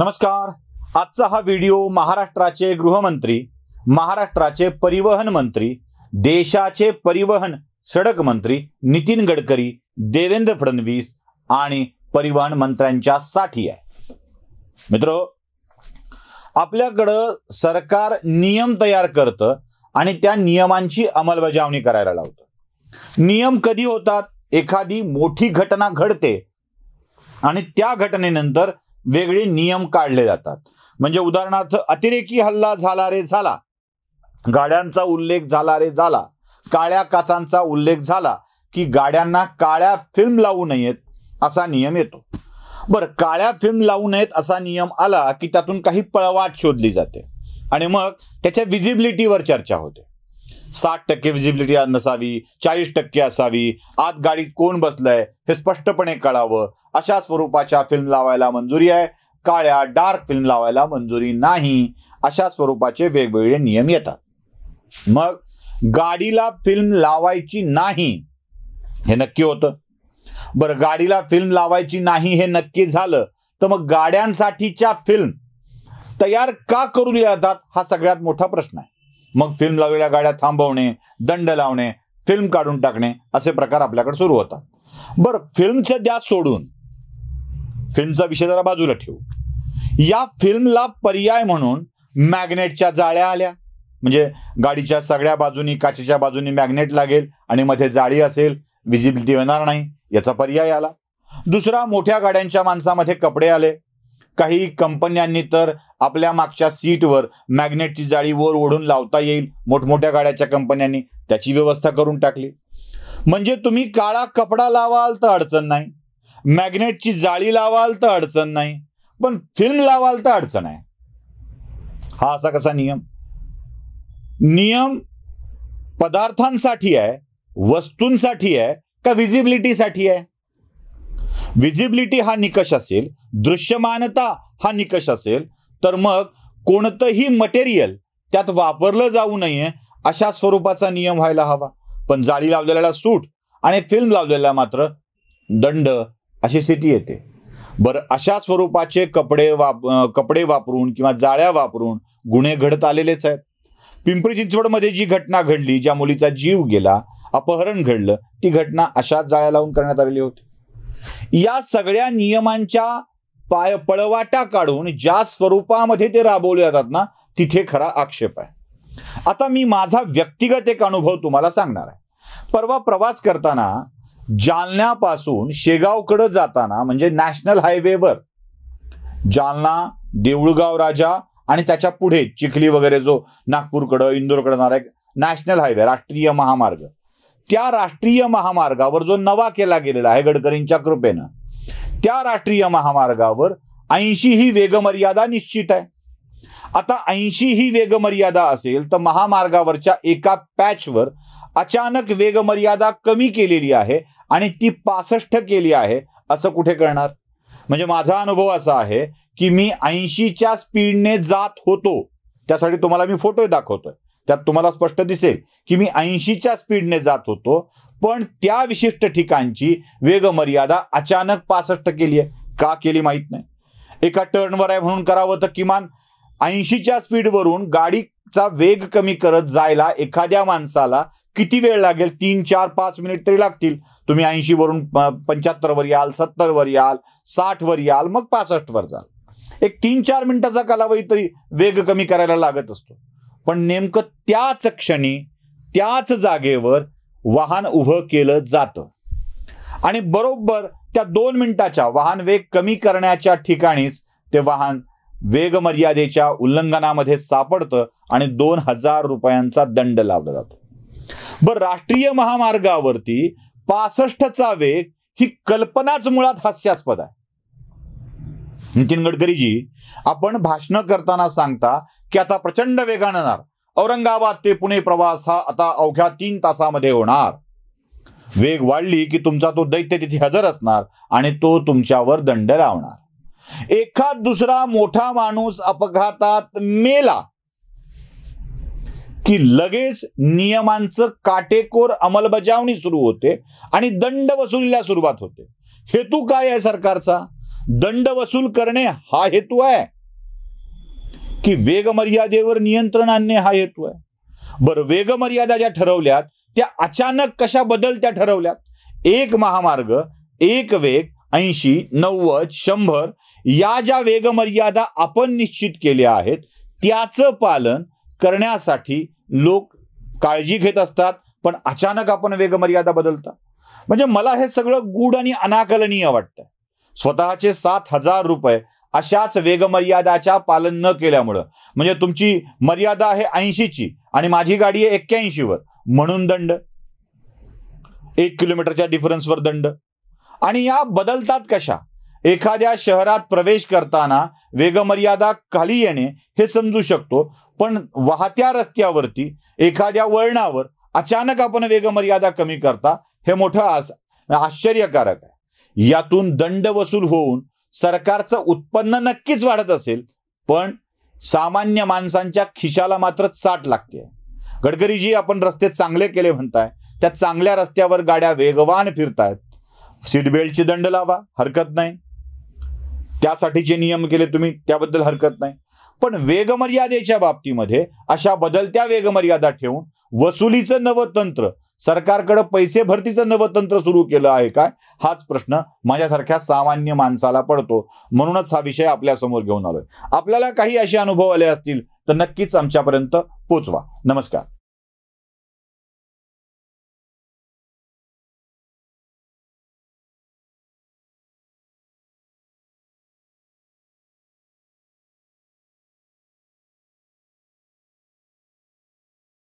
नमस्कार आजचा हा व्हिडिओ महाराष्ट्राचे गृहमंत्री महाराष्ट्राचे परिवहन मंत्री देशाचे परिवहन सडक मंत्री नितीन गडकरी देवेंद्र फडणवीस आणि परिवहन मंत्र्यांच्या साठी आहे मित्र आपल्याकडं सरकार नियम तयार करतं आणि त्या नियमांची अंमलबजावणी करायला लावतं नियम कधी होतात एखादी मोठी घटना घडते आणि त्या घटनेनंतर वेगळे नियम काढले जातात म्हणजे उदाहरणार्थ अतिरेकी हल्ला झाला रे झाला गाड्यांचा उल्लेख झाला रे झाला काळ्या काचांचा उल्लेख झाला की गाड्यांना काळ्या फिल्म लावू नयेत असा नियम येतो बर काळ्या फिल्म लावू नयेत असा नियम आला की त्यातून काही पळवाट शोधली जाते आणि मग त्याच्या विजिबिलिटीवर चर्चा होते साठ टक्के विजिबिलिटी नसावी चाळीस टक्के असावी आत गाडीत कोण बसलंय हे स्पष्टपणे कळावं अशा स्वरूपाच्या फिल्म लावायला मंजुरी आहे काळ्या डार्क फिल्म लावायला मंजुरी नाही अशा स्वरूपाचे वेगवेगळे नियम येतात मग गाडीला फिल्म लावायची नाही हे नक्की होतं बरं गाडीला फिल्म लावायची नाही हे नक्की झालं तर मग गाड्यांसाठीच्या फिल्म तयार का करून जातात हा सगळ्यात मोठा प्रश्न आहे मग फिल्म लावलेल्या गाड्या थांबवणे दंड लावणे फिल्म काढून टाकणे असे प्रकार आपल्याकडे सुरू होतात बरं फिल्मच्या द्या सोडून फिल्मचा विषय जरा बाजूला ठेवू या फिल्मला पर्याय म्हणून मॅग्नेटच्या जाळ्या आल्या म्हणजे गाडीच्या सगळ्या बाजूनी काचेच्या बाजूनी मॅग्नेट लागेल आणि मध्ये जाळी असेल विजिबिलिटी येणार नाही याचा पर्याय आला दुसरा मोठ्या गाड्यांच्या माणसामध्ये कपडे आले काही कंपन्यांनी तर आपल्या मागच्या सीटवर मॅग्नेटची जाळी वर ओढून लावता येईल मोठमोठ्या गाड्याच्या कंपन्यांनी त्याची व्यवस्था करून टाकली म्हणजे तुम्ही काळा कपडा लावाल तर अडचण नाही मॅग्नेटची जाळी लावाल तर अडचण नाही पण फिल्म लावाल तर अडचण आहे हा असा कसा नियम नियम पदार्थांसाठी आहे वस्तूंसाठी आहे का विजिबिलिटीसाठी आहे विजिबिलिटी हा निकष असेल दृश्यमानता हा निकष असेल तर मग कोणतंही मटेरियल त्यात वापरलं जाऊ नये अशा स्वरूपाचा नियम व्हायला हवा पण जाळी लावलेल्याला सूट आणि फिल्म लावलेला मात्र दंड अशी स्थिती येते बरं अशा स्वरूपाचे कपडे वाप कपडे वापरून किंवा जाळ्या वापरून गुन्हे घडत आलेलेच आहेत पिंपरी चिंचवडमध्ये जी घटना घडली ज्या मुलीचा जीव गेला अपहरण घडलं ती घटना अशाच जाळ्या लावून करण्यात आलेली होती या सगळ्या नियमांच्या पाय पळवाटा काढून ज्या स्वरूपामध्ये ते राबवले जातात ना तिथे खरा आक्षेप आहे आता मी माझा व्यक्तिगत एक अनुभव तुम्हाला सांगणार आहे परवा प्रवास करताना जालन्यापासून शेगावकडं जाताना म्हणजे नॅशनल हायवेवर जालना देऊळगाव राजा आणि त्याच्या पुढे चिखली वगैरे जो नागपूरकडं इंदोरकडे जाणार एक नॅशनल हायवे राष्ट्रीय महामार्ग त्या राष्ट्रीय महामार्गावर जो नवा केला गेलेला आहे गडकरींच्या कृपेनं त्या राष्ट्रीय महामार्गावर ऐंशी ही वेगमर्यादा निश्चित आहे आता ऐंशी ही वेगमर्यादा असेल तर महामार्गावरच्या एका पॅचवर अचानक वेगमर्यादा कमी केलेली आहे आणि ती पासष्ट केली आहे असं कुठे करणार म्हणजे माझा अनुभव असा आहे की मी ऐंशीच्या स्पीडने जात होतो त्यासाठी तुम्हाला मी फोटो दाखवतोय त्यात तुम्हाला स्पष्ट दिसेल की मी ऐंशीच्या स्पीडने जात होतो पण त्या विशिष्ट ठिकाणची वेगमर्यादा अचानक पासष्ट केली आहे का केली माहीत नाही एका टर्नवर आहे म्हणून करावं तर किमान ऐंशीच्या स्पीडवरून गाडीचा वेग कमी करत जायला एखाद्या माणसाला किती वेळ लागेल तीन चार पाच मिनिट तरी लागतील तुम्ही वरून पंच्याहत्तर वर याल वर याल वर याल मग वर जाल एक तीन चार मिनिटाचा कालावधी तरी वेग कमी करायला लागत असतो पण नेमकं त्याच क्षणी त्याच जागेवर वाहन उभं केलं जातं आणि बरोबर त्या दोन मिनिटाच्या वाहन वेग कमी करण्याच्या ठिकाणीच ते वाहन वेग मर्यादेच्या उल्लंघनामध्ये सापडतं आणि दोन हजार रुपयांचा दंड लावला जातो बर राष्ट्रीय महामार्गावरती पासष्टचा वेग ही कल्पनाच मुळात हास्यास्पद आहे नितीन गडकरीजी आपण भाषण करताना सांगता की आता प्रचंड वेगानं येणार औरंगाबाद ते पुणे प्रवास हा आता अवघ्या तीन तासामध्ये होणार वेग वाढली की तुमचा तो दैत्य तिथे हजर असणार आणि तो तुमच्यावर दंड लावणार एखाद दुसरा मोठा माणूस अपघातात मेला की लगेच नियमांचं काटेकोर अंमलबजावणी सुरू होते आणि दंड वसुलीला सुरुवात होते हेतू काय आहे सरकारचा दंड वसूल करणे हा हेतू आहे की वेग नियंत्रण आणणे हा हेतू आहे बरं वेग मर्यादा ज्या ठरवल्यात त्या अचानक कशा बदलत्या ठरवल्यात एक महामार्ग एक वेग ऐंशी नव्वद शंभर या ज्या वेग मर्यादा आपण निश्चित केल्या आहेत त्याचं पालन करण्यासाठी लोक काळजी घेत असतात पण अचानक आपण वेगमर्यादा बदलतात म्हणजे मला हे सगळं गूढ आणि अनाकलनीय वाटतं स्वतःचे सात हजार रुपये अशाच वेगमर्यादाच्या पालन न केल्यामुळं म्हणजे तुमची मर्यादा आहे ऐंशीची आणि माझी गाडी आहे एक्क्याऐंशीवर म्हणून दंड एक किलोमीटरच्या डिफरन्सवर दंड आणि या बदलतात कशा एखाद्या शहरात प्रवेश करताना वेगमर्यादा खाली येणे हे समजू शकतो पण वाहत्या रस्त्यावरती एखाद्या वळणावर अचानक आपण वेगमर्यादा कमी करता हे मोठं आश्चर्यकारक आहे यातून दंड वसूल होऊन सरकारचं उत्पन्न नक्कीच वाढत असेल पण सामान्य माणसांच्या खिशाला मात्र चाट लागते गडकरीजी आपण रस्ते चांगले केले म्हणताय त्या चांगल्या रस्त्यावर गाड्या वेगवान फिरतायत बेल्टची दंड लावा हरकत नाही त्यासाठीचे नियम केले तुम्ही त्याबद्दल हरकत नाही पण वेगमर्यादेच्या बाबतीमध्ये अशा बदलत्या वेगमर्यादा ठेवून वसुलीचं नवं तंत्र सरकारकडे पैसे भरतीचं नवं तंत्र सुरू केलं आहे काय हाच प्रश्न माझ्यासारख्या सामान्य माणसाला पडतो म्हणूनच हा विषय आपल्यासमोर घेऊन आलोय आपल्याला काही असे अनुभव आले असतील तर नक्कीच आमच्यापर्यंत पोचवा नमस्कार